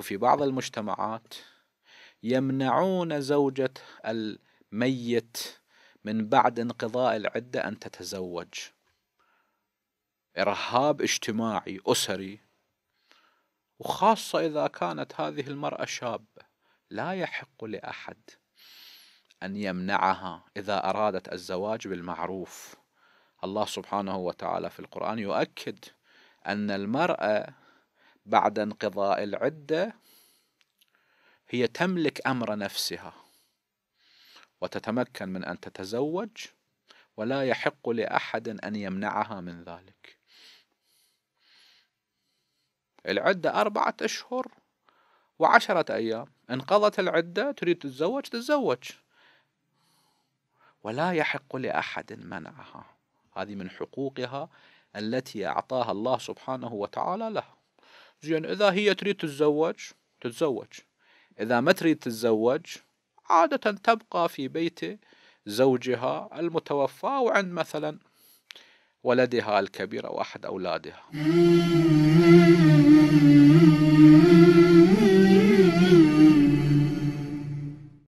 وفي في بعض المجتمعات يمنعون زوجة الميت من بعد انقضاء العدة أن تتزوج إرهاب اجتماعي أسري وخاصة إذا كانت هذه المرأة شابة لا يحق لأحد أن يمنعها إذا أرادت الزواج بالمعروف الله سبحانه وتعالى في القرآن يؤكد أن المرأة بعد انقضاء العدة هي تملك أمر نفسها وتتمكن من أن تتزوج ولا يحق لأحد أن يمنعها من ذلك العدة أربعة أشهر وعشرة أيام انقضت العدة تريد تتزوج تتزوج ولا يحق لأحد منعها هذه من حقوقها التي أعطاها الله سبحانه وتعالى له زين إذا هي تريد تتزوج تتزوج إذا ما تريد تتزوج عادة تبقى في بيت زوجها المتوفى وعند مثلا ولدها الكبير أو أحد أولادها